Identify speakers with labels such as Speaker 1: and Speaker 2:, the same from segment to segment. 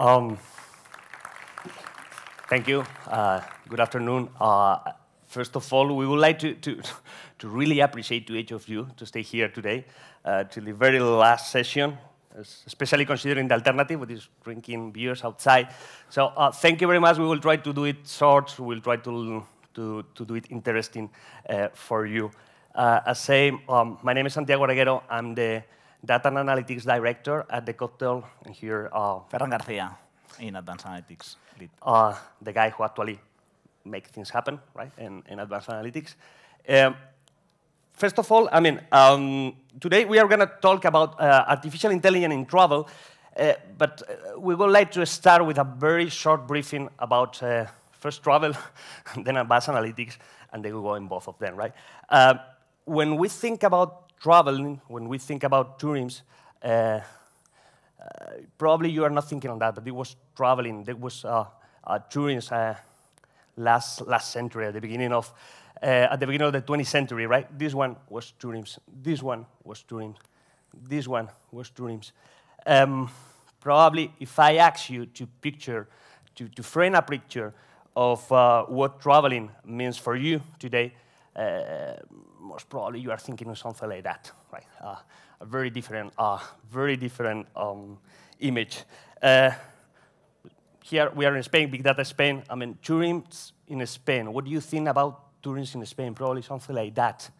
Speaker 1: Um, thank you. Uh, good afternoon. Uh, first of all, we would like to, to, to, really appreciate to each of you to stay here today uh, the very last session, especially considering the alternative, which is drinking beers outside. So uh, thank you very much. We will try to do it short. We will try to, to, to do it interesting uh, for you. Uh, as I say, um, my name is Santiago Reguero. I'm the Data and Analytics Director at the cocktail. And here, uh, Ferran
Speaker 2: Garcia in Advanced Analytics Lead.
Speaker 1: Uh, the guy who actually makes things happen, right, in, in Advanced Analytics. Um, first of all, I mean, um, today we are going to talk about uh, artificial intelligence in travel, uh, but uh, we would like to start with a very short briefing about uh, first travel, then advanced analytics, and then we go in both of them, right? Uh, when we think about traveling, when we think about tourism, uh, uh, probably you are not thinking on that, but it was traveling. There was uh, tourism last last century, at the beginning of uh, at the beginning of the 20th century, right? This one was tourism. This one was tourism. This one was tourism. Um, probably, if I ask you to picture, to, to frame a picture of uh, what traveling means for you today, uh, most probably you are thinking of something like that, right? Uh, a very different, uh, very different um, image. Uh, here we are in Spain, big data Spain. I mean, Turing in Spain. What do you think about Turing in Spain? Probably something like that,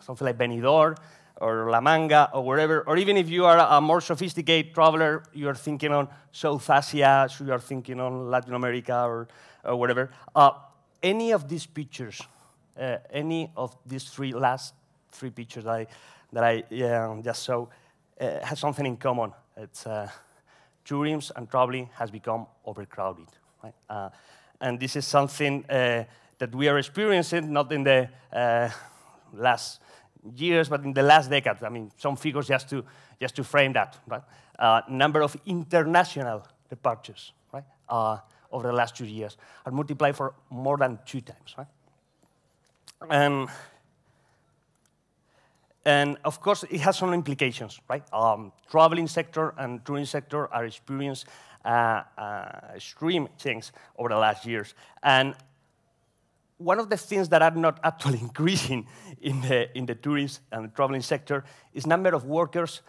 Speaker 1: something like Benidorm or La Manga or wherever, or even if you are a more sophisticated traveler, you're thinking on South Asia, so you're thinking on Latin America or, or whatever. Uh, any of these pictures uh, any of these three last three pictures that I, that I yeah, just saw uh, has something in common. It's uh, Turin's and probably has become overcrowded. Right? Uh, and this is something uh, that we are experiencing, not in the uh, last years, but in the last decade. I mean, some figures just to, just to frame that. Right? Uh, number of international departures right? over the last two years are multiplied for more than two times. Right? Um, and of course, it has some implications, right? Um, traveling sector and touring sector are experiencing uh, uh, extreme change over the last years. And one of the things that are not actually increasing in the, in the tourism and the traveling sector is number of workers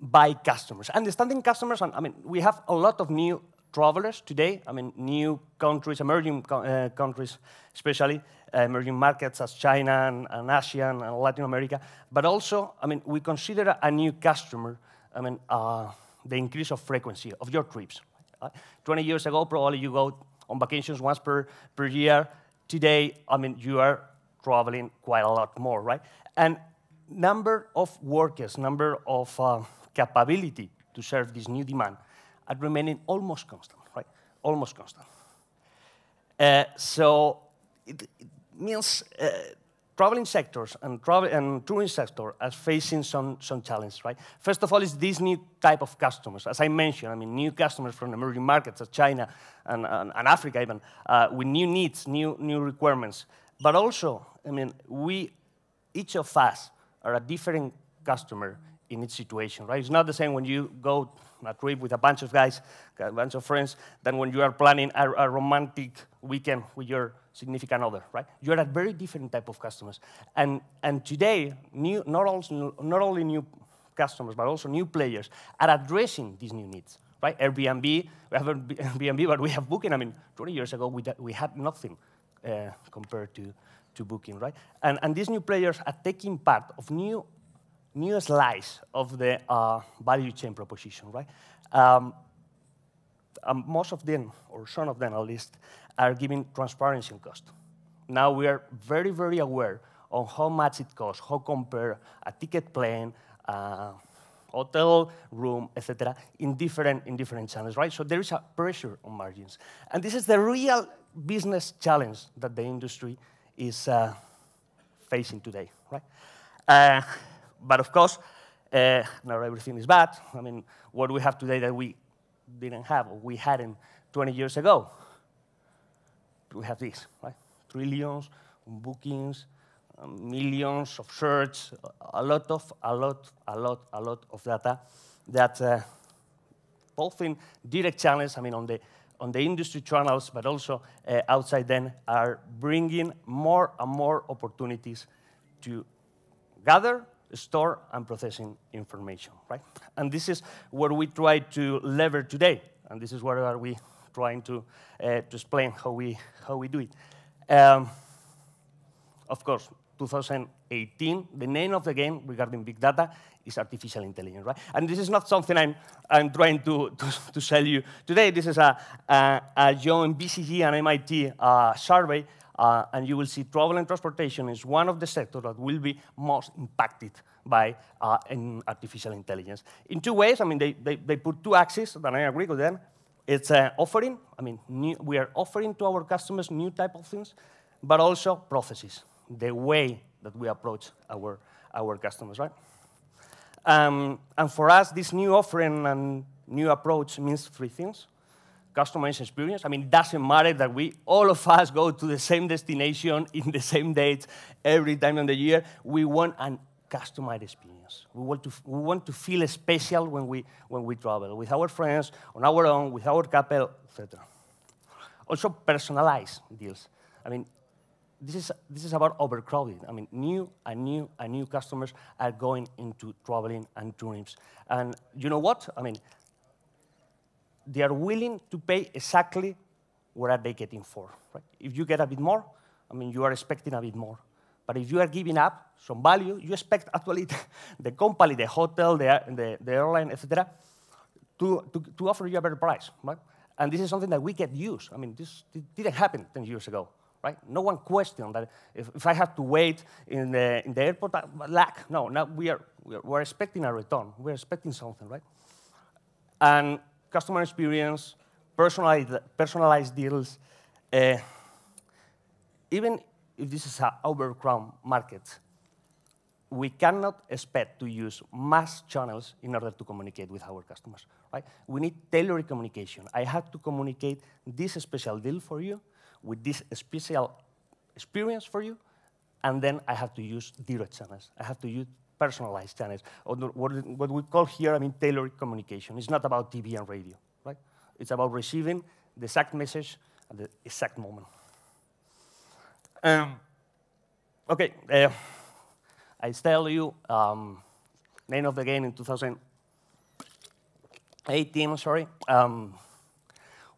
Speaker 1: by customers. Understanding customers, and I mean, we have a lot of new travelers today, I mean, new countries, emerging uh, countries, especially uh, emerging markets as China and, and Asia and, and Latin America, but also, I mean, we consider a new customer, I mean, uh, the increase of frequency of your trips. Uh, 20 years ago, probably you go on vacations once per, per year. Today, I mean, you are traveling quite a lot more, right? And number of workers, number of uh, capability to serve this new demand at remaining almost constant, right? Almost constant. Uh, so it, it means uh, traveling sectors and, travel and touring sector are facing some, some challenge, right? First of all, is this new type of customers. As I mentioned, I mean, new customers from emerging markets, like uh, China and, and, and Africa even, uh, with new needs, new, new requirements. But also, I mean, we, each of us are a different customer in each situation, right? It's not the same when you go on a trip with a bunch of guys, a bunch of friends, than when you are planning a, a romantic weekend with your significant other, right? You're a very different type of customers. And, and today, new, not, also, not only new customers, but also new players are addressing these new needs, right? Airbnb, we have Airbnb, but we have Booking. I mean, 20 years ago, we, we had nothing uh, compared to, to Booking, right? And, and these new players are taking part of new new slice of the uh, value chain proposition, right? Um, um, most of them, or some of them at least, are giving transparency in cost. Now we are very, very aware on how much it costs, how compare a ticket plane, uh, hotel room, etc., in different in different channels, right? So there is a pressure on margins, and this is the real business challenge that the industry is uh, facing today, right? Uh, but of course, uh, not everything is bad. I mean, what we have today that we didn't have, or we hadn't 20 years ago, we have this, right? Trillions of bookings, uh, millions of search, a lot of, a lot, a lot, a lot of data that uh, both in direct channels, I mean, on the, on the industry channels, but also uh, outside then, are bringing more and more opportunities to gather store and processing information, right? And this is what we try to lever today, and this is what are we trying to, uh, to explain how we, how we do it. Um, of course, 2018, the name of the game regarding big data is artificial intelligence, right? And this is not something I'm, I'm trying to, to, to sell you today. This is a, a, a John BCG and MIT uh, survey uh, and you will see travel and transportation is one of the sectors that will be most impacted by uh, in artificial intelligence. In two ways, I mean, they, they, they put two axes that I agree with them. It's uh, offering, I mean, new, we are offering to our customers new type of things, but also processes, the way that we approach our, our customers, right? Um, and for us, this new offering and new approach means three things. Customer experience. I mean, it doesn't matter that we, all of us, go to the same destination in the same dates every time in the year. We want a customized experience. We want to, we want to feel special when we, when we travel with our friends, on our own, with our couple, etc. Also, personalized deals. I mean, this is, this is about overcrowding. I mean, new and new and new customers are going into traveling and tourism. And you know what? I mean, they are willing to pay exactly what are they getting for. Right? If you get a bit more, I mean, you are expecting a bit more. But if you are giving up some value, you expect actually the company, the hotel, the, the, the airline, etc., to, to, to, offer you a better price. Right? And this is something that we get used. I mean, this didn't happen 10 years ago. Right? No one questioned that if, if I have to wait in the, in the airport, I uh, lack. No, now we are, we are we're expecting a return. We're expecting something, right? And customer experience, personalized, personalized deals, uh, even if this is an overcrowded market, we cannot expect to use mass channels in order to communicate with our customers. Right? We need tailored communication. I have to communicate this special deal for you with this special experience for you, and then I have to use direct channels. I have to use personalized channels, or what we call here, I mean, tailored communication. It's not about TV and radio, right? It's about receiving the exact message at the exact moment. Um, okay, uh, I tell you, um, name of the game in 2018, sorry, um,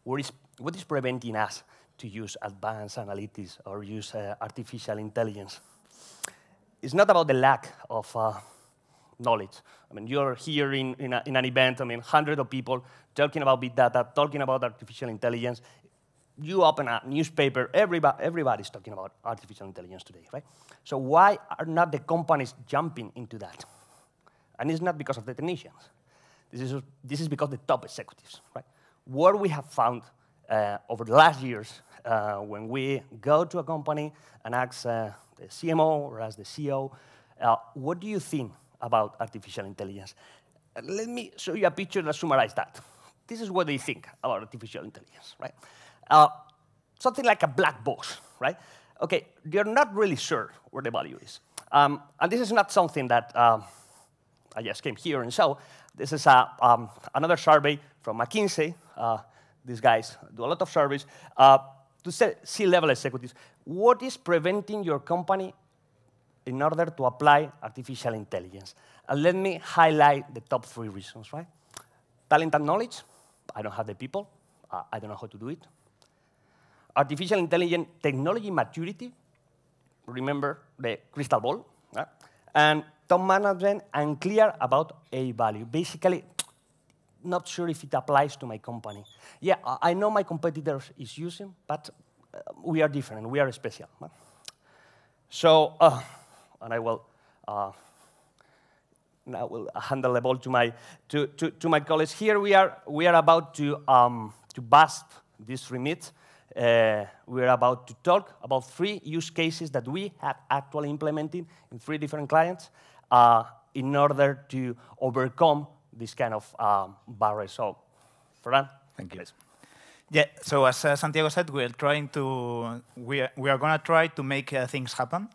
Speaker 1: what, is, what is preventing us to use advanced analytics or use uh, artificial intelligence? it's not about the lack of uh, knowledge. I mean, you're here in, in, a, in an event, I mean, hundreds of people talking about big data, talking about artificial intelligence. You open a newspaper, everybody, everybody's talking about artificial intelligence today, right? So why are not the companies jumping into that? And it's not because of the technicians. This is, this is because the top executives, right? What we have found uh, over the last years uh, when we go to a company and ask uh, the CMO or ask the CEO, uh, what do you think about artificial intelligence? Uh, let me show you a picture that summarizes that. This is what they think about artificial intelligence, right? Uh, something like a black box, right? Okay, they're not really sure where the value is. Um, and this is not something that um, I just came here and saw. This is a, um, another survey from McKinsey, these guys do a lot of surveys. Uh, to C-level executives, what is preventing your company in order to apply artificial intelligence? And let me highlight the top three reasons, right? Talent and knowledge. I don't have the people. Uh, I don't know how to do it. Artificial intelligence technology maturity. Remember the crystal ball. Right? And top management and clear about A value. Basically, not sure if it applies to my company. Yeah, I know my competitors is using, but uh, we are different. We are special. So, uh, and I will. Uh, will hand the ball to my to, to, to, my colleagues. Here we are we are about to um, to bust this remit. Uh, we are about to talk about three use cases that we have actually implemented in three different clients uh, in order to overcome this kind of um, barriers. So, Ferran, thank you.
Speaker 2: Please. Yeah. So as uh, Santiago said, we are trying to we are, we are going to try to make uh, things happen,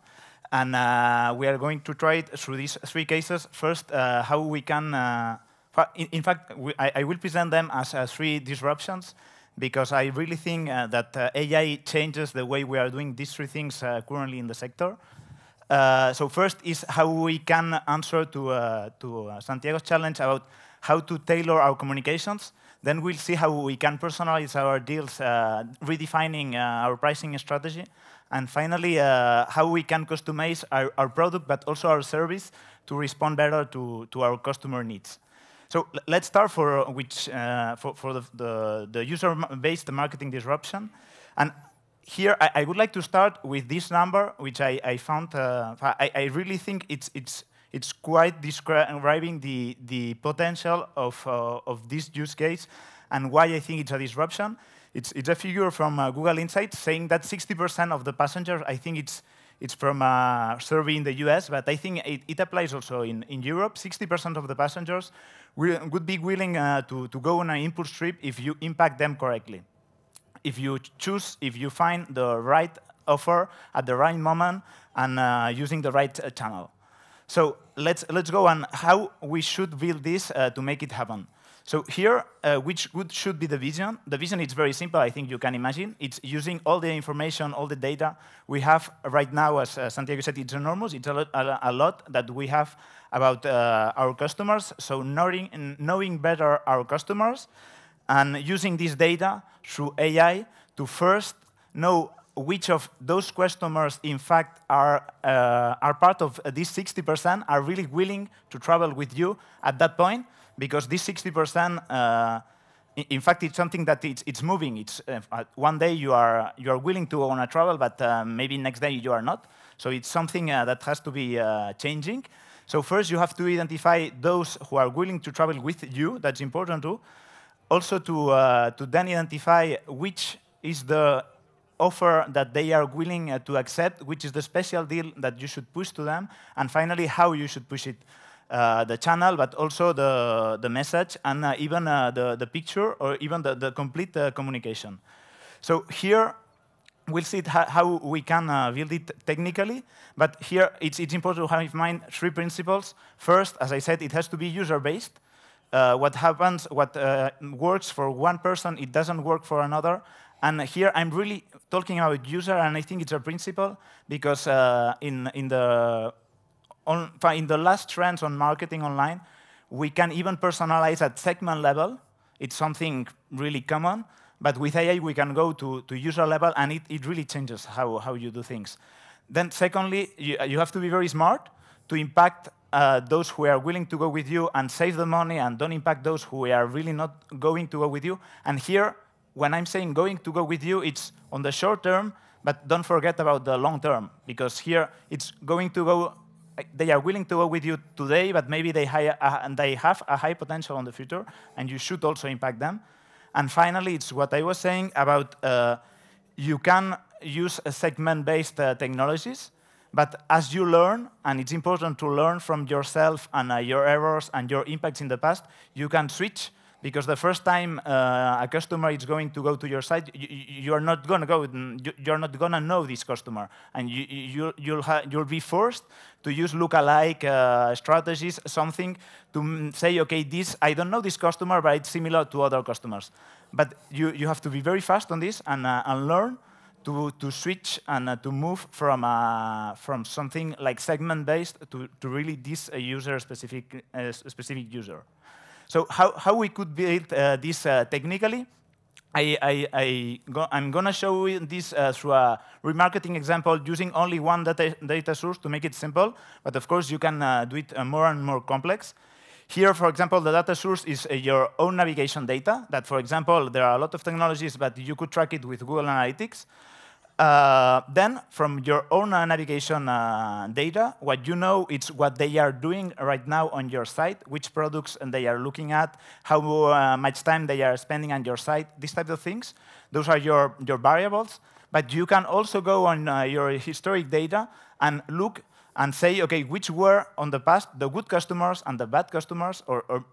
Speaker 2: and uh, we are going to try it through these three cases. First, uh, how we can. Uh, in, in, fact, we, I, I, will present them as uh, three disruptions because I really think that AI changes the way we are doing these three things currently in the sector. Uh, so first is how we can answer to, uh, to uh, Santiago's challenge about how to tailor our communications. Then we'll see how we can personalize our deals, uh, redefining uh, our pricing strategy. And finally, how we can customize our, our, product, but also our service, to respond better to, to our customer needs. So let's start for, which, for, for the, the, the user-based marketing disruption. And here, I, I, would like to start with this number, which I, I found, uh, I, I, really think it's, it's, it's quite describing the, the potential of, uh, of this use case and why I think it's a disruption. It's, it's a figure from uh, Google Insights saying that 60% of the passengers, I think it's, it's from a uh, survey in the US, but I think it, it applies also in, in Europe. 60% of the passengers will, would be willing uh, to, to go on an impulse trip if you impact them correctly if you choose, if you find the right offer at the right moment and uh, using the right uh, channel. So let's, let's go on how we should build this uh, to make it happen. So here, uh, which should be the vision? The vision is very simple, I think you can imagine. It's using all the information, all the data we have right now, as uh, Santiago said, it's enormous, it's a lot, a lot that we have about uh, our customers. So knowing, knowing better our customers, and using this data through AI to first know which of those customers, in fact, are, uh, are part of this 60% are really willing to travel with you at that point, because this 60%, uh, in fact, it's something that it's, it's moving. It's, uh, one day you are, you are willing to on a travel, but uh, maybe next day you are not. So it's something uh, that has to be uh, changing. So first you have to identify those who are willing to travel with you. That's important too also to, uh, to then identify which is the offer that they are willing uh, to accept, which is the special deal that you should push to them, and finally, how you should push it. Uh, the channel, but also the, the message and uh, even uh, the, the picture or even the, the complete uh, communication. So here, we'll see how we can uh, build it technically, but here it's, it's important to have in mind three principles. First, as I said, it has to be user-based uh, what happens, what uh, works for one person, it doesn't work for another. And here I'm really talking about user, and I think it's a principle because uh, in, in, the on, in the last trends on marketing online, we can even personalize at segment level. It's something really common. But with AI, we can go to, to user level, and it, it really changes how, how you do things. Then secondly, you, you have to be very smart to impact uh, those who are willing to go with you and save the money and don't impact those who are really not going to go with you. And here, when I'm saying going to go with you, it's on the short term, but don't forget about the long term, because here it's going to go, they are willing to go with you today, but maybe they, uh, they have a high potential in the future, and you should also impact them. And finally, it's what I was saying about uh, you can use segment-based uh, technologies but as you learn, and it's important to learn from yourself and uh, your errors and your impacts in the past, you can switch because the first time uh, a customer is going to go to your site, you, you are not going to go. Mm, you're not going to know this customer, and you, you, you'll, you'll be forced to use look uh, strategies, something to mm, say, okay, this I don't know this customer, but it's similar to other customers. But you, you have to be very fast on this and, uh, and learn to, to switch and uh, to move from, uh, from something like segment-based to, to really this user-specific uh, uh specific user. So how, how we could build uh, this uh, technically? I, I, I go, I'm going to show you this through a remarketing example using only one data, data source to make it simple. But of course, you can do it more and more complex. Here, for example, the data source is uh, your own navigation data that, for example, there are a lot of technologies, but you could track it with Google Analytics. Uh, then, from your own uh, navigation uh, data, what you know is what they are doing right now on your site, which products they are looking at, how much time they are spending on your site, these type of things. Those are your, your variables. But you can also go on your historic data and look and say, okay, which were on the past the good customers and the bad customers, or, or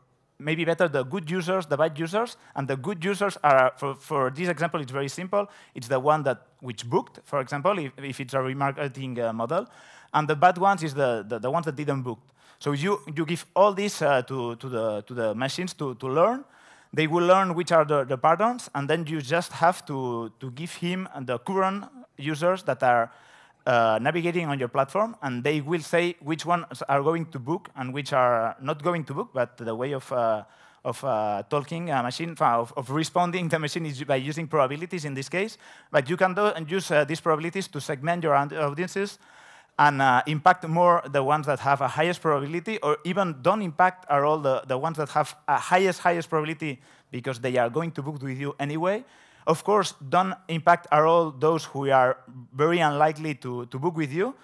Speaker 2: maybe better the good users, the bad users, and the good users are, for, for this example, it's very simple. It's the one that which booked, for example, if, if it's a remarketing uh, model, and the bad ones is the, the, the, ones that didn't book. So you, you give all this uh, to, to, the, to the machines to, to learn. They will learn which are the, the patterns, and then you just have to, to give him the current users that are uh, navigating on your platform, and they will say which ones are going to book and which are not going to book, but the way of, uh, of uh, talking a machine, of, of, responding the machine is by using probabilities in this case. But you can do, and use uh, these probabilities to segment your audiences and uh, impact more the ones that have a highest probability, or even don't impact are all the, the ones that have a highest, highest probability because they are going to book with you anyway. Of course, don't impact are all those who are very unlikely to, to book with you.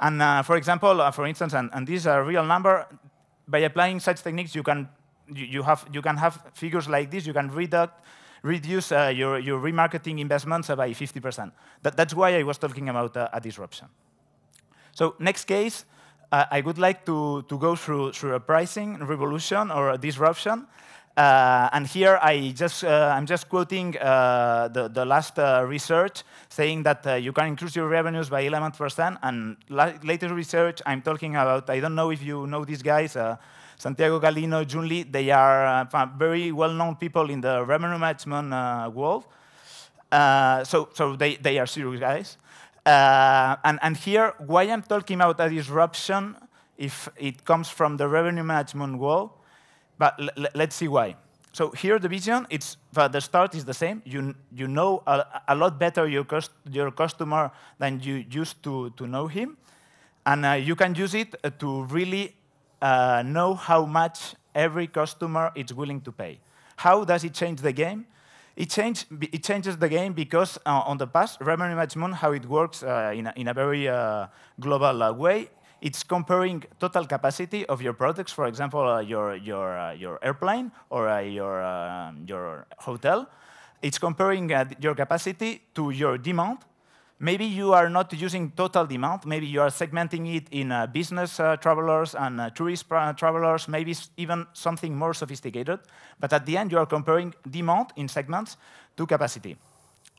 Speaker 2: And uh, for example, uh, for instance, and, and this is a real number, by applying such techniques, you can, you, have, you can have figures like this. You can reduce, reduce uh, your, your remarketing investments by 50%. That, that's why I was talking about uh, a disruption. So next case, uh, I would like to, to go through, through a pricing revolution or a disruption. Uh, and here I just, uh, I'm just quoting uh, the, the last uh, research saying that uh, you can increase your revenues by 11%. And la latest research I'm talking about, I don't know if you know these guys, uh, Santiago Galino, Junli. they are very well-known people in the revenue management world. so so they, they are serious guys. and, and here, why I'm talking about a disruption if it comes from the revenue management world, but let's see why. So here the vision, it's the start is the same. You, you know a, a lot better your, cost, your customer than you used to, to know him. And uh, you can use it uh, to really uh, know how much every customer is willing to pay. How does it change the game? It, change, it changes the game because uh, on the past, revenue management, how it works uh, in a, in, a, very uh, global way, it's comparing total capacity of your products, for example, uh, your, your, uh, your airplane or uh, your, um, your hotel. It's comparing uh, your capacity to your demand. Maybe you are not using total demand. Maybe you are segmenting it in uh, business uh, travelers and tourist travelers, maybe even something more sophisticated. But at the end, you are comparing demand in segments to capacity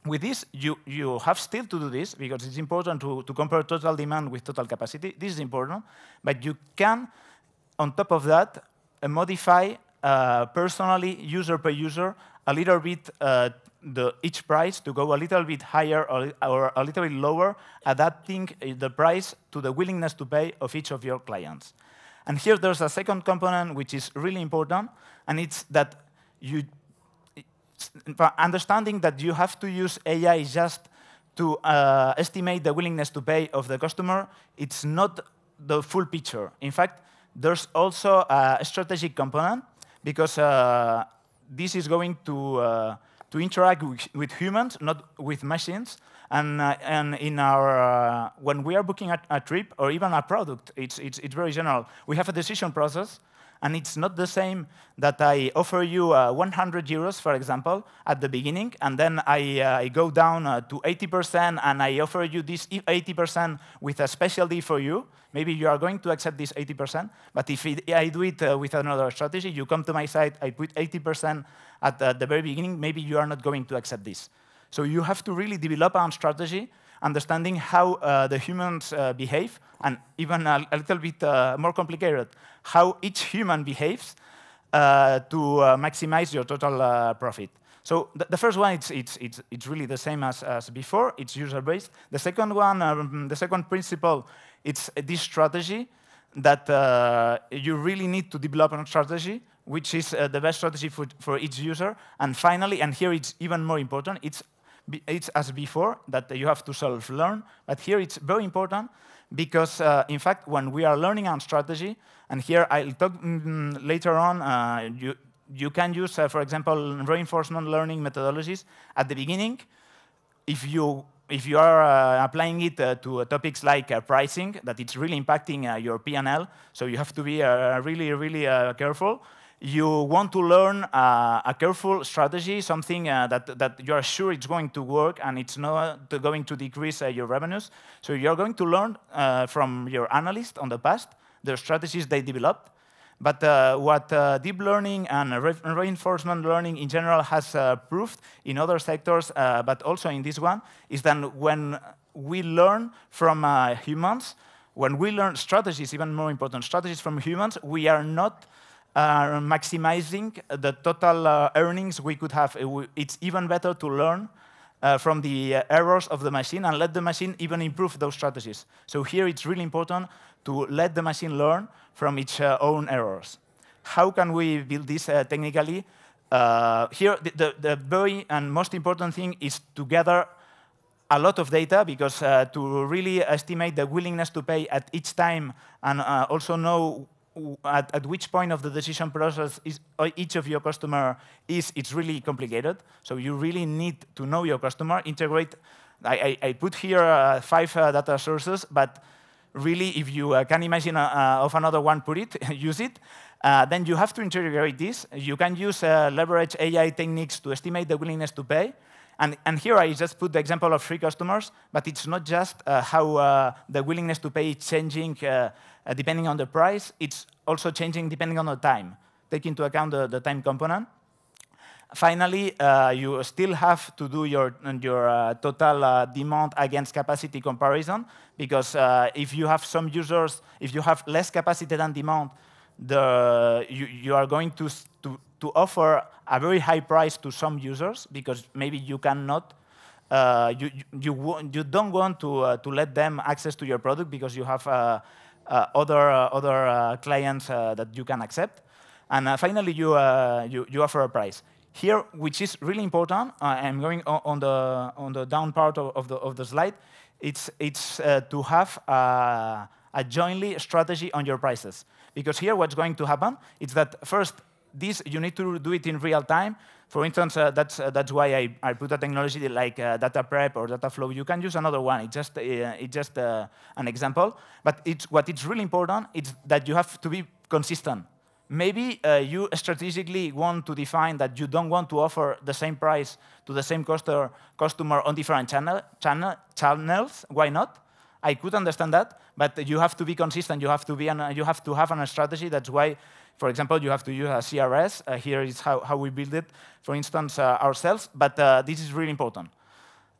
Speaker 2: with this, you, you have still to do this because it's important to, to compare total demand with total capacity. This is important, but you can, on top of that, uh, modify uh, personally, user per user, a little bit uh, the, each price to go a little bit higher or, or a little bit lower, adapting uh, the price to the willingness to pay of each of your clients. And here there's a second component which is really important, and it's that you understanding that you have to use AI just to uh, estimate the willingness to pay of the customer, it's not the full picture. In fact, there's also a strategic component because uh, this is going to, uh, to interact with, humans, not with machines. And, uh, and in our, uh, when we are booking a, a, trip or even a product, it's, it's, it's very general. We have a decision process and it's not the same that I offer you uh, 100 euros, for example, at the beginning, and then I, uh, I go down uh, to 80% and I offer you this 80% with a special deal for you. Maybe you are going to accept this 80%, but if it, I do it uh, with another strategy, you come to my site, I put 80% at uh, the very beginning, maybe you are not going to accept this. So you have to really develop a strategy understanding how uh, the humans uh, behave, and even a, a little bit uh, more complicated, how each human behaves uh, to uh, maximize your total profit. So the, the first one, it's, it's, it's, it's, really the same as, as before. It's user-based. The second one, um, the second principle, it's this strategy that uh, you really need to develop a strategy, which is uh, the best strategy for, for each user. And finally, and here it's even more important, it's it's as before that you have to self-learn, but here it's very important because, uh, in fact, when we are learning on strategy, and here I'll talk mm, mm, later on, uh, you, you can use, uh, for example, reinforcement learning methodologies at the beginning. If you, if you are uh, applying it uh, to uh, topics like pricing, that it's really impacting your P&L, so you have to be really, really careful you want to learn uh, a careful strategy, something uh, that, that you are sure it's going to work and it's not going to decrease uh, your revenues. So you're going to learn uh, from your analysts on the past, the strategies they developed. But uh, what uh, deep learning and re reinforcement learning in general has proved in other sectors, but also in this one, is that when we learn from humans, when we learn strategies, even more important strategies from humans, we are not maximizing the total uh, earnings we could have. It's even better to learn uh, from the uh, errors of the machine and let the machine even improve those strategies. So here it's really important to let the machine learn from its uh, own errors. How can we build this uh, technically? here, the, the, the, very and most important thing is to gather a lot of data because to really estimate the willingness to pay at each time and also know at, at, which point of the decision process is uh, each of your customer is, it's really complicated. So you really need to know your customer, integrate. I, I, I put here uh, five uh, data sources, but really, if you uh, can imagine uh, uh, of another one, put it, use it. then you have to integrate this. You can use leverage AI techniques to estimate the willingness to pay. And, and, here I just put the example of free customers, but it's not just uh, how uh, the willingness to pay is changing uh, uh, depending on the price. It's also changing depending on the time. Take into account the, the time component. Finally, uh, you still have to do your, your uh, total demand against capacity comparison, because if you have some users, if you have less capacity than demand, the, you, you are going to, to, to offer a very high price to some users, because maybe you cannot uh, you, you, you, you, don't want to, uh, to let them access to your product because you have uh, uh, other, uh, other uh, clients that you can accept. And finally, you, you, you, offer a price. Here, which is really important, I'm going on the, on the down part of, of the, of the slide, it's, it's to have a jointly strategy on your prices. Because here what's going to happen is that first this, you need to do it in real time. For instance, uh, that's, uh, that's why I, I put a technology like uh, data prep or data flow. You can use another one. It's just, uh, it's just uh, an example. But it's, what it's really important is that you have to be consistent. Maybe you strategically want to define that you don't want to offer the same price to the same customer, customer on different channel, channel, channels. Why not? I could understand that, but you have to be consistent. You have to be an, you have to have a strategy. That's why for example, you have to use a CRS. Uh, here is how, how we build it, for instance, uh, ourselves. But uh, this is really important.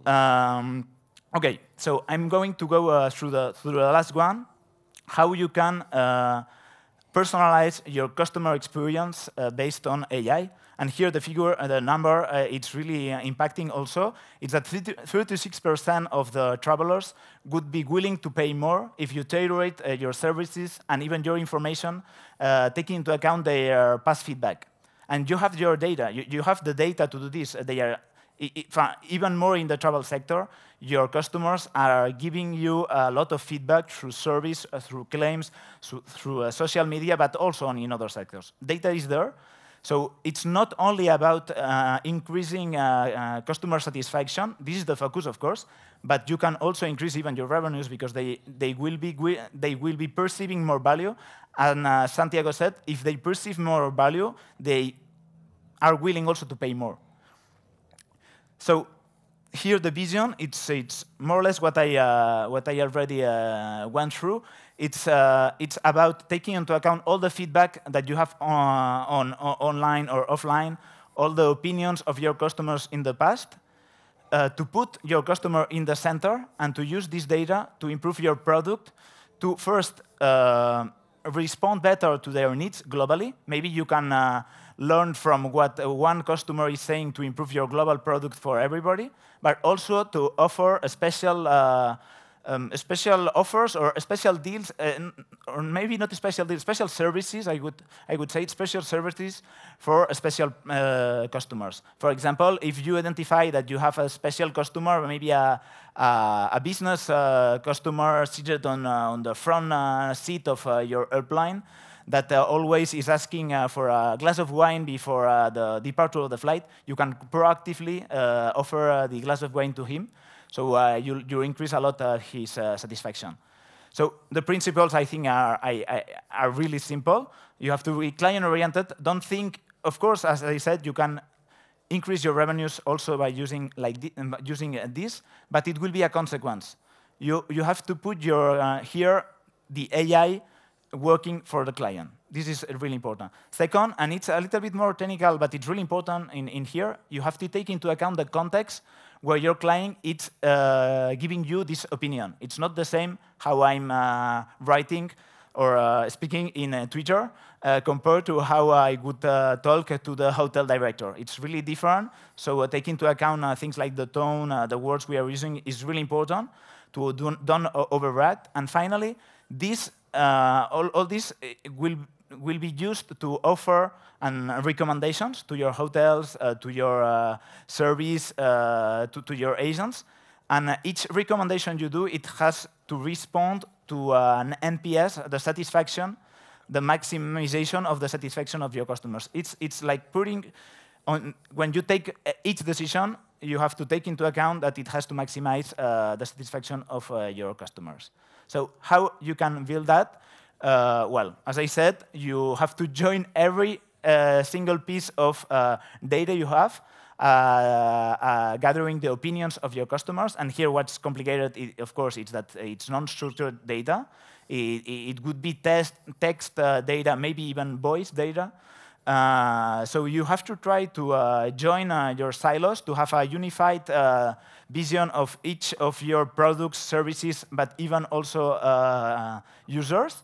Speaker 2: Um, OK, so I'm going to go uh, through, the, through the last one, how you can uh, personalize your customer experience uh, based on AI and here the figure, uh, the number, uh, it's really uh, impacting also, is that 36% of the travelers would be willing to pay more if you tailorate uh, your services and even your information, uh, taking into account their past feedback. And you have your data. You, you have the data to do this. They are even more in the travel sector, your customers are giving you a lot of feedback through service, uh, through claims, through, through social media, but also in other sectors. Data is there, so it's not only about uh, increasing uh, uh, customer satisfaction. This is the focus, of course, but you can also increase even your revenues because they, they, will, be, they will be perceiving more value. And uh, Santiago said, if they perceive more value, they are willing also to pay more. So here the vision, it's, it's more or less what I, uh, what I already uh, went through. It's, uh, it's about taking into account all the feedback that you have on, on, on online or offline, all the opinions of your customers in the past, uh, to put your customer in the center and to use this data to improve your product to first uh, respond better to their needs globally. Maybe you can uh, learn from what one customer is saying to improve your global product for everybody, but also to offer a special uh, um, special offers or special deals, uh, or maybe not special deals, special services, I would, I would say special services for special uh, customers. For example, if you identify that you have a special customer, maybe a, a, a business uh, customer seated on, uh, on the front uh, seat of uh, your airplane, that uh, always is asking uh, for a glass of wine before uh, the departure of the flight, you can proactively offer the glass of wine to him. So uh, you, you increase a lot uh, his uh, satisfaction. So the principles, I think, are, I, I, are really simple. You have to be client-oriented. Don't think, of course, as I said, you can increase your revenues also by using, like um, using uh, this, but it will be a consequence. You, you have to put your, uh, here the AI working for the client. This is really important. Second, and it's a little bit more technical, but it's really important in, in here, you have to take into account the context where your client is uh, giving you this opinion. It's not the same how I'm uh, writing or uh, speaking in uh, Twitter uh, compared to how I would uh, talk to the hotel director. It's really different. So take into account things like the tone, the words we are using is really important to don't, don't overreact. And finally, this all, all this will will be used to offer and recommendations to your hotels, uh, to your uh, service, uh, to, to, your agents. And each recommendation you do, it has to respond to uh, an NPS, the satisfaction, the maximization of the satisfaction of your customers. It's, it's like putting on, when you take uh, each decision, you have to take into account that it has to maximize uh, the satisfaction of your customers. So how you can build that? Uh, well, as I said, you have to join every uh, single piece of uh, data you have, uh, uh, gathering the opinions of your customers. And here, what's complicated, it, of course, is that it's non-structured data. It, it, would be test, text uh, data, maybe even voice data. so you have to try to join your silos to have a unified vision of each of your products, services, but even also users.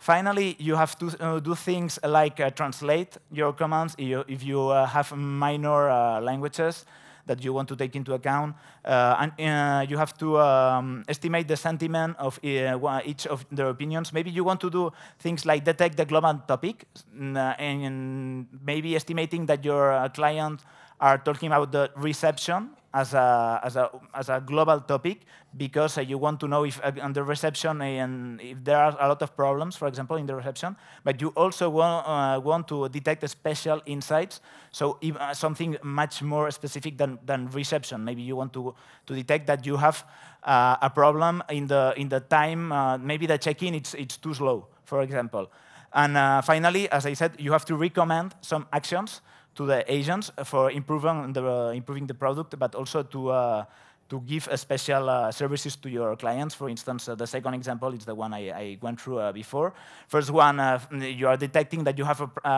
Speaker 2: Finally, you have to uh, do things like uh, translate your commands if you uh, have minor uh, languages that you want to take into account. Uh, and uh, you have to um, estimate the sentiment of each of their opinions. Maybe you want to do things like detect the global topic, and maybe estimating that your client are talking about the reception as a, as a, as a global topic because uh, you want to know if uh, under reception uh, and if there are a lot of problems, for example, in the reception, but you also want, uh, want to detect special insights, so if, uh, something much more specific than, than reception. Maybe you want to, to detect that you have uh, a problem in the, in the time, maybe the check-in it's, it's too slow, for example. And finally, as I said, you have to recommend some actions to the agents for improving the, improving the product, but also to uh, to give uh, special uh, services to your clients. For instance, uh, the second example is the one I, I went through uh, before. First one, uh, you are detecting that you have a,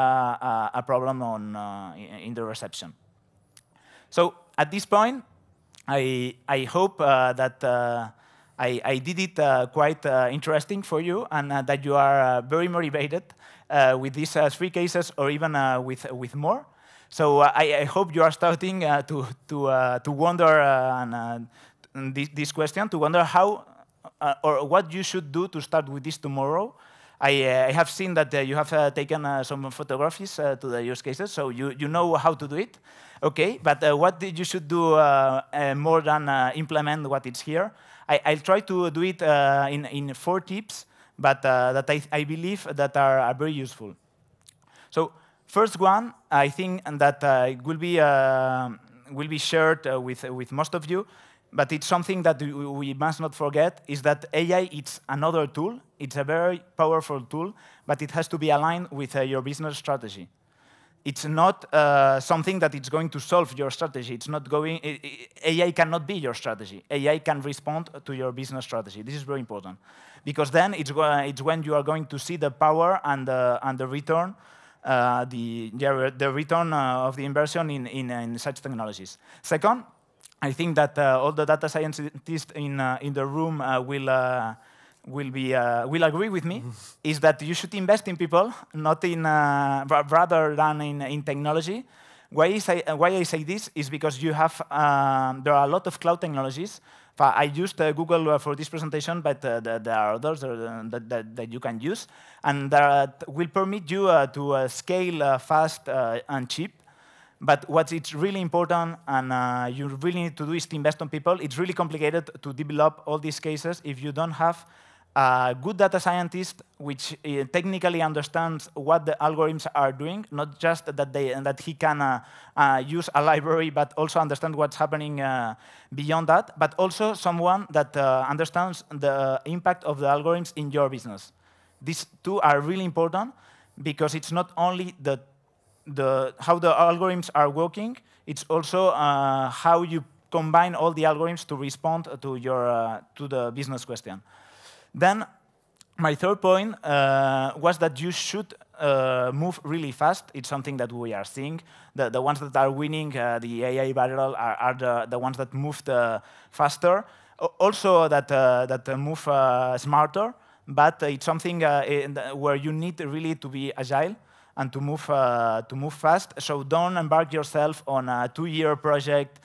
Speaker 2: a problem on, in the reception. So at this point, I, I hope that I, I did it quite interesting for you and that you are very motivated with these three cases or even with, with more. So uh, I, I, hope you are starting uh, to, to, uh, to wonder and, this, this, question, to wonder how or what you should do to start with this tomorrow. I, uh, I, have seen that uh, you have uh, taken some photographs to the use cases, so you, you know how to do it. Okay, but what you should do more than implement what is here? I, will try to do it in, in four tips, but that I, I believe that are, are very useful. First one, I think that uh, will be uh, will be shared uh, with with most of you, but it's something that we must not forget is that AI is another tool. It's a very powerful tool, but it has to be aligned with uh, your business strategy. It's not uh, something that it's going to solve your strategy. It's not going. It, it, AI cannot be your strategy. AI can respond to your business strategy. This is very important, because then it's uh, it's when you are going to see the power and and the return uh, the, the, return uh, of the inversion in, in, uh, in, such technologies. Second, I think that uh, all the data scientists in, uh, in the room uh, will, will, be, will agree with me, is that you should invest in people, not in, rather than in, in technology. Why, is I, why I say this is because you have, um, there are a lot of cloud technologies I used uh, Google uh, for this presentation, but uh, there are others that, you can use, and that will permit you to scale fast and cheap. But what is really important and uh, you really need to do is to invest on people. It's really complicated to develop all these cases if you don't have a good data scientist, which uh, technically understands what the algorithms are doing, not just that, they, that he can uh, uh, use a library, but also understand what's happening uh, beyond that, but also someone that uh, understands the impact of the algorithms in your business. These two are really important because it's not only the, the, how the algorithms are working, it's also uh, how you combine all the algorithms to respond to, your, to the business question. Then my third point uh, was that you should uh, move really fast. It's something that we are seeing. The, the ones that are winning uh, the AI battle are, are the, the, ones that move faster, also that, uh, that move uh, smarter, but it's something uh, where you need really to be agile and to move, to move fast. So don't embark yourself on a two-year project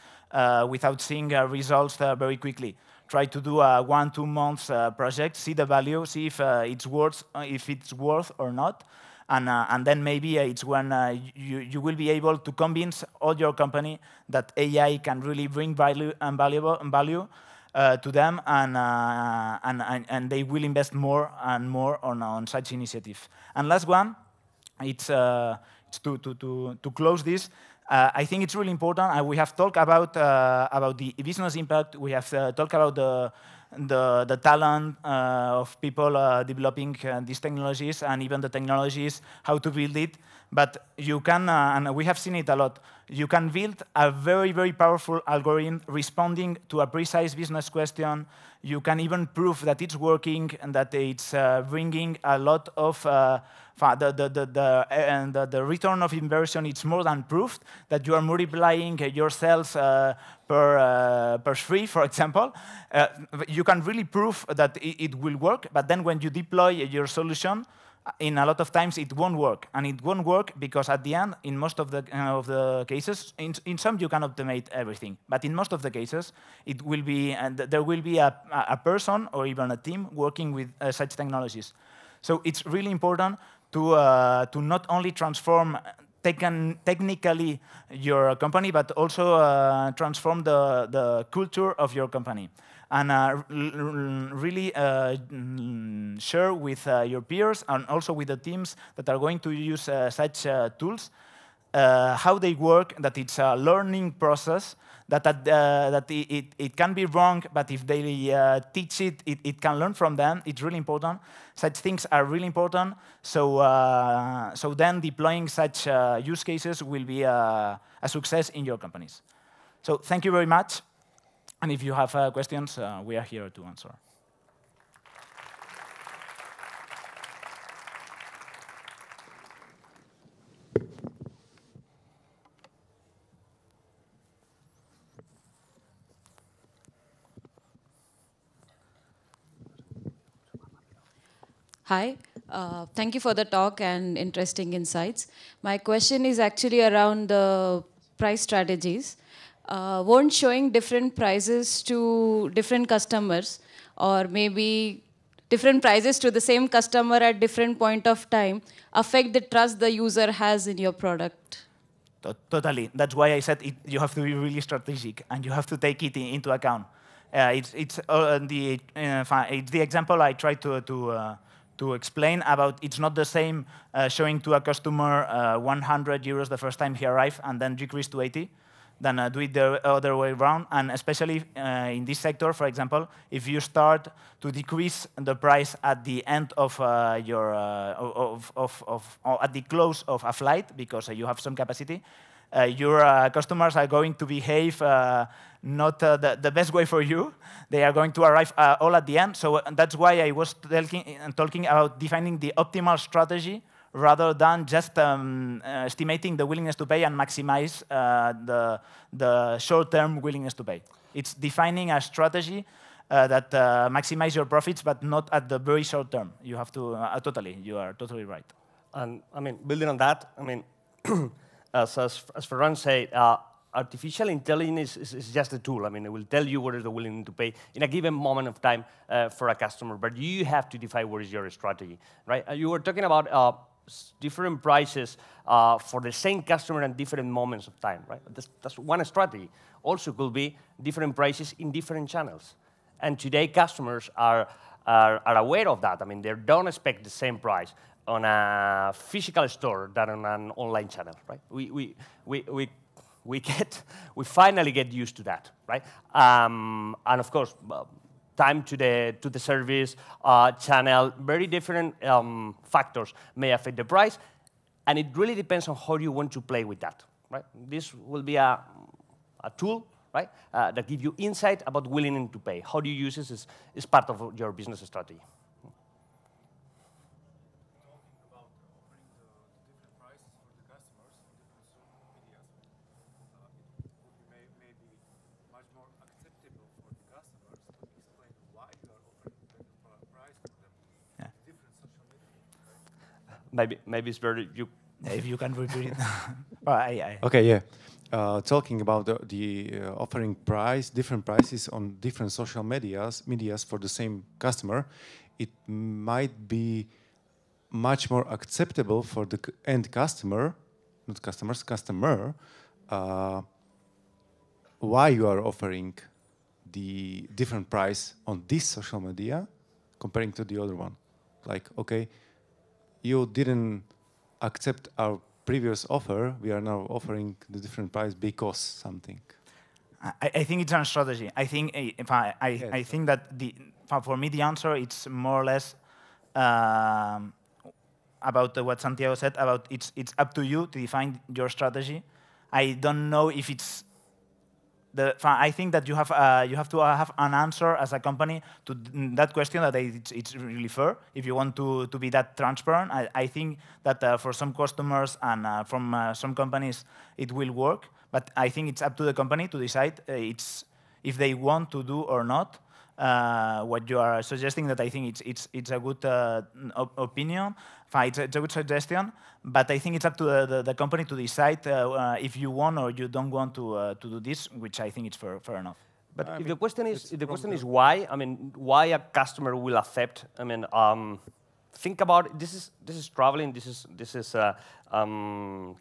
Speaker 2: without seeing results very quickly try to do a one, two months uh, project, see the value, see if uh, it's worth, uh, if it's worth or not, and uh, and then maybe uh, it's when uh, you you will be able to convince all your company that AI can really bring value and valuable and value. to them, and, and, and, and, they will invest more and more on, on such initiative. And last one, it's, it's to, to, to, to close this, uh, I think it's really important, we have talked about uh, about the business impact. We have uh, talked about the the, the talent uh, of people developing these technologies and even the technologies, how to build it. But you can, and we have seen it a lot, you can build a very, very powerful algorithm responding to a precise business question. You can even prove that it's working and that it's bringing a lot of the, the, the, the, and the, the return of inversion is more than proved that you are multiplying yourself uh, per, uh, per three, for example. Uh, you can really prove that it, it, will work, but then when you deploy your solution, in a lot of times it won't work. And it won't work because at the end, in most of the, of the cases, in, in some you can automate everything, but in most of the cases, it will be, and there will be a, a person or even a team working with uh, such technologies. So it's really important to, uh, to not only transform uh, technically your company, but also uh, transform the, the culture of your company. And uh, really uh, mm, share with uh, your peers and also with the teams that are going to use uh, such tools uh, how they work, that it's a learning process, that, uh, that it, it, it, can be wrong, but if they uh, teach it, it, it, can learn from them. It's really important. Such things are really important. So, uh, so then deploying such uh, use cases will be uh, a success in your companies. So thank you very much. And if you have questions, we are here to answer.
Speaker 3: Hi, uh, thank you for the talk and interesting insights. My question is actually around
Speaker 2: the price strategies. Uh, won't showing different prices to different customers or maybe different prices to the same customer at different point of time affect the trust the user has in your product? totally. That's why I said it, you have to be really strategic and you have to take it into account. Uh, it's, it's, uh, the, uh, it's the example I tried to, to uh, to explain about it's not the same uh, showing to a customer uh, 100 euros the first time he arrived and then decrease to 80 than uh, do it the other way around. And especially uh, in this sector, for example, if you start to decrease the price at the end of uh, your uh, of, of, of, at the close of a flight because you have some capacity, your customers are going to behave not uh, the, the, best way for you. They are going to arrive uh, all at the end. So uh, that's why I was talking, uh, talking about defining the optimal strategy rather than just um, uh, estimating the willingness to pay and maximize the, the short-term willingness to pay. It's defining a strategy that maximizes your profits, but not at the very short term. You have to, totally, you are totally right. And I mean, building on that, I mean, as, as, as
Speaker 1: Ferran said, uh, artificial intelligence is, is, just a tool. I mean, it will tell you what is the willing to pay in a given moment of time uh, for a customer, but you have to define what is your strategy, right? Uh, you were talking about uh, different prices uh, for the same customer at different moments of time, right? That's, that's, one strategy. Also could be different prices in different channels. And today, customers are, are, are aware of that. I mean, they don't expect the same price on a physical store than on an online channel, right? We, we, we, we we get we finally get used to that, right? Um, and of course, time to the to the service uh, channel, very different um, factors may affect the price, and it really depends on how you want to play with that, right? This will be a a tool right? Uh, that give you insight about willingness to pay. How do you use this is, is part of your business strategy. maybe maybe it's better you if
Speaker 2: you can repeat it. Oh, I, I. Okay,
Speaker 3: yeah. Uh, talking about the, the uh, offering price, different prices on different social medias, medias for the same customer, it might be much more acceptable for the end customer, not customers, customer, uh, why you are offering the different price on this social media comparing to the other one. Like, okay, you didn't accept our previous offer, we are now offering the different price because something.
Speaker 2: I, I think it's a strategy. I think eh, if I, I, yes. I think that the for me the answer it's more or less um, about what Santiago said about it's it's up to you to define your strategy. I don't know if it's the, I think that you have, uh, you have to uh, have an answer as a company to mm, that question that it's, it's really fair if you want to, to be that transparent. I, I think that uh, for some customers and uh, from uh, some companies, it will work. But I think it's up to the company to decide uh, it's, if they want to do or not. what you are suggesting that I think it's, it's, it's a good opinion. Fine, it's a, it's a good suggestion, but I think it's up to the, the, the company to decide uh, uh, if you want or you don't want to, uh, to do this, which I think it's fair, fair enough. But if the question is, the question
Speaker 1: is why? I mean, why a customer will accept? I mean, um, think about this is this is traveling, this is this is uh, um,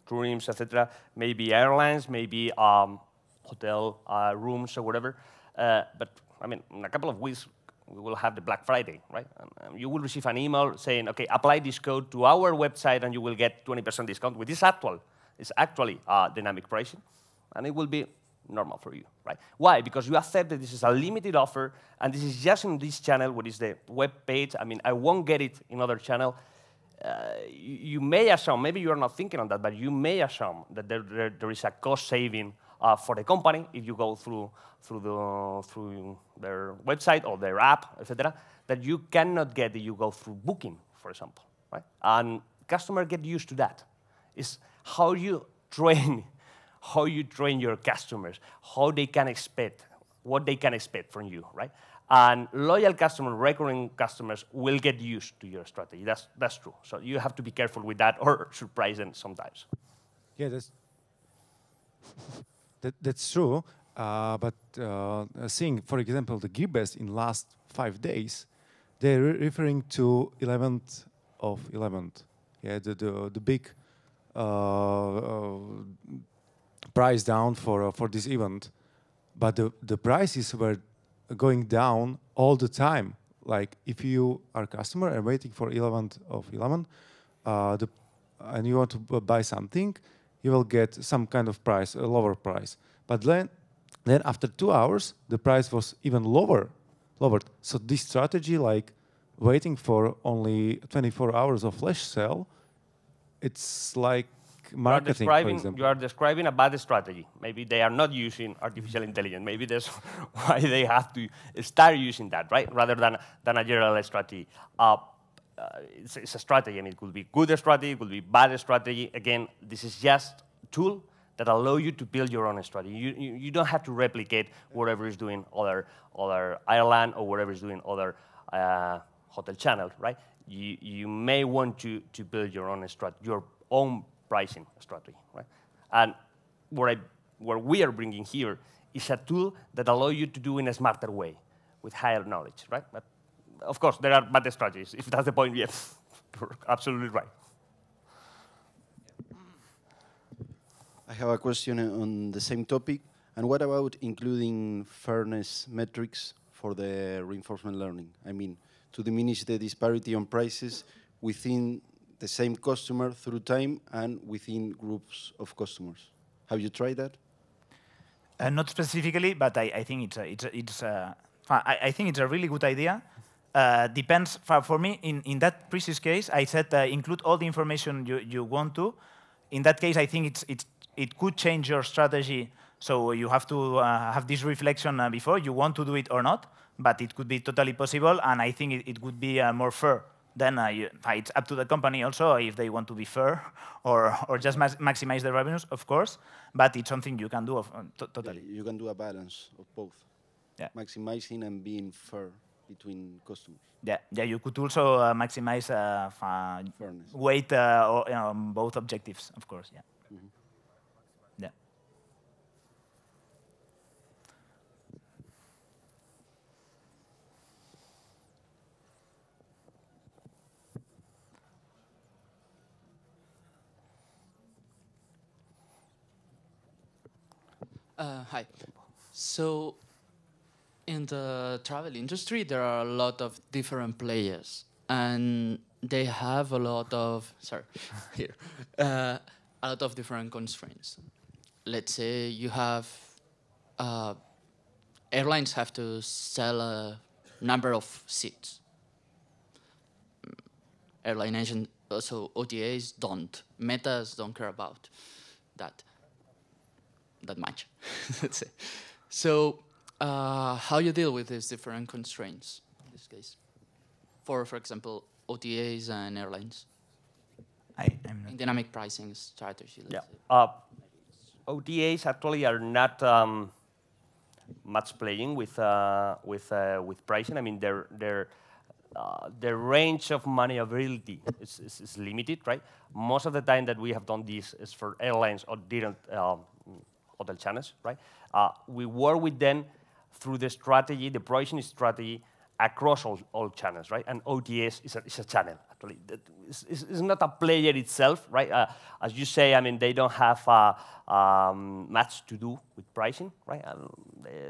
Speaker 1: etc. Maybe airlines, maybe um, hotel uh, rooms or whatever. Uh, but I mean, in a couple of weeks, we will have the Black Friday, right? And, um, you will receive an email saying, okay, apply this code to our website and you will get 20% discount, which is actual. It's actually uh, dynamic pricing, and it will be normal for you, right? Why? Because you accept that this is a limited offer, and this is just in this channel, what is the web page. I mean, I won't get it in other channel. Uh, you, you, may assume, maybe you are not thinking on that, but you may assume that there, there, there is a cost saving uh, for the company. If you go through, through, the, through their website or their app, etc., that you cannot get if you go through Booking, for example. Right? And customer get used to that. It's how you train, how you train your customers, how they can expect, what they can expect from you, right? And loyal customers, recurring customers will get used to your strategy. That's, that's true. So you have to be careful with that or surprise them sometimes.
Speaker 3: Yeah, that's that, that's true. Uh, but uh, seeing, for example, the Gibes in last five days, they're re referring to 11th of 11th. Yeah, the the, the big uh, uh price down for uh, for this event, but the the prices were going down all the time. Like if you are a customer and waiting for 11th of 11, uh, the and you want to buy something, you will get some kind of price, a lower price. But then, then after two hours, the price was even lower, lowered. So this strategy, like waiting for only 24 hours of flash sale, it's like marketing, you
Speaker 1: are, describing, a bad strategy. Maybe they are not using artificial intelligence. Maybe that's why they have to start using that, right? Rather than, than a general strategy. Uh, uh, it's, it's, a strategy. I mean, it could be good strategy, it could be bad strategy. Again, this is just a tool that allow you to build your own strategy. You, you, you don't have to replicate whatever is doing other, other Ireland or whatever is doing other uh, hotel channel, right? You, you may want to, to build your own strat, your own pricing strategy, right? And what, I, what we are bringing here is a tool that allow you to do in a smarter way with higher knowledge, right? But of course, there are bad strategies. If that's the point, yes, absolutely right.
Speaker 3: I have a question on the same topic. And what about including fairness metrics for the reinforcement learning? I mean, to diminish the disparity on prices within the same customer through time and within groups of customers. Have you
Speaker 2: tried that? Uh, not specifically, but I, I think it's a, it's a, it's a, I, I think it's a really good idea uh, depends, for, for me, in, in that precise case, I said uh, include all the information you, you want to. In that case, I think it's, it's, it could change your strategy. So you have to uh, have this reflection uh, before you want to do it or not, but it could be totally possible, and I think it, it would be uh, more fair. Then uh, it's up to the company also if they want to be fair or, or just maximize the revenues, of course, but it's something you can do of, totally. Yeah, you can do a balance of both, yeah. maximizing and being fair between cost Yeah, yeah. You could also uh, maximize uh, fairness. weight uh, or, you know, both objectives, of course. Yeah. Mm -hmm. Yeah. Uh, hi. So in the travel industry, there are a lot of different players, and they have a lot of sorry here uh, a lot of different constraints. Let's say you have uh, airlines have to sell a number of seats. Airline agent uh, so OTAs don't. Metas don't care about that that much. Let's say so uh, how you deal with these different constraints in this case, for for example OTAs and airlines. I, dynamic pricing strategy. yeah. Uh,
Speaker 1: OTAs actually are not um, much playing with uh, with uh, with pricing. I mean, their their uh, the range of maneuverability is, is, is, limited, right? Most of the time that we have done this is for airlines or different um, hotel channels, right? Uh, we work with them through the strategy, the pricing strategy across all, all channels, right? And ODS is a, is a channel, actually. It's, it's, not a player itself, right? Uh, as you say, I mean, they don't have uh, um, much to do with pricing, right? Um,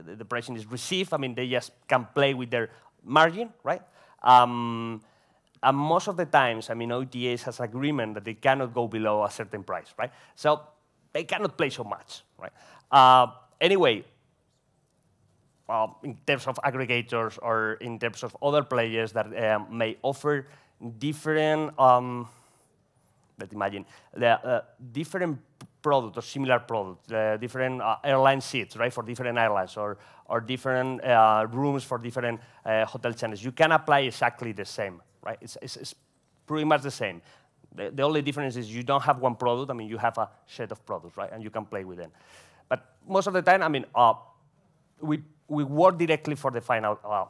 Speaker 1: the, the, pricing is received. I mean, they just can play with their margin, right? Um, and most of the times, I mean, ODS has agreement that they cannot go below a certain price, right? So they cannot play so much, right? Uh, anyway, uh, in terms of aggregators or in terms of other players that um, may offer different, um, let's imagine, the, uh, different product or similar product, uh, different airline seats, right, for different airlines or, or different uh, rooms for different uh, hotel chains. You can apply exactly the same, right? It's, it's, it's pretty much the same. The, the only difference is you don't have one product. I mean, you have a set of products, right? And you can play with them. But most of the time, I mean, uh, we we work directly for the final uh,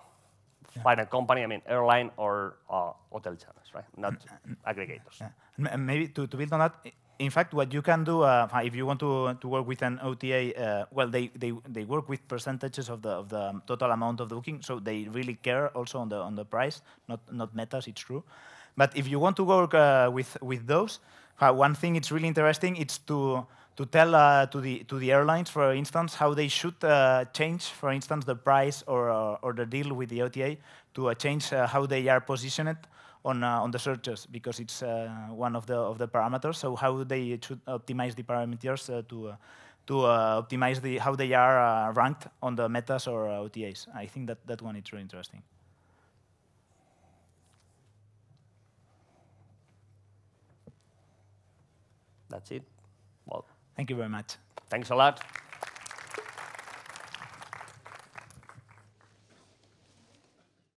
Speaker 1: yeah. final company. I mean, airline or uh, hotel channels, right? Not mm, mm, mm.
Speaker 2: aggregators. Yeah. maybe to, to build on that. In fact, what you can do uh, if you want to, to work with an OTA, uh, well, they, they, they work with percentages of the of the total amount of the booking, so they really care also on the on the price, not not metas. It's true, but if you want to work uh, with with those, uh, one thing it's really interesting it's to to tell uh, to, the, to the airlines, for instance, how they should uh, change, for instance, the price or, uh, or the deal with the OTA to uh, change uh, how they are positioned on, uh, on the searches because it's one of the, of the parameters. So how they should optimize the parameters to, to optimize the, how they are ranked on the metas or OTAs. I think that, that one is really interesting. That's it. Thank you very much. Thanks a lot.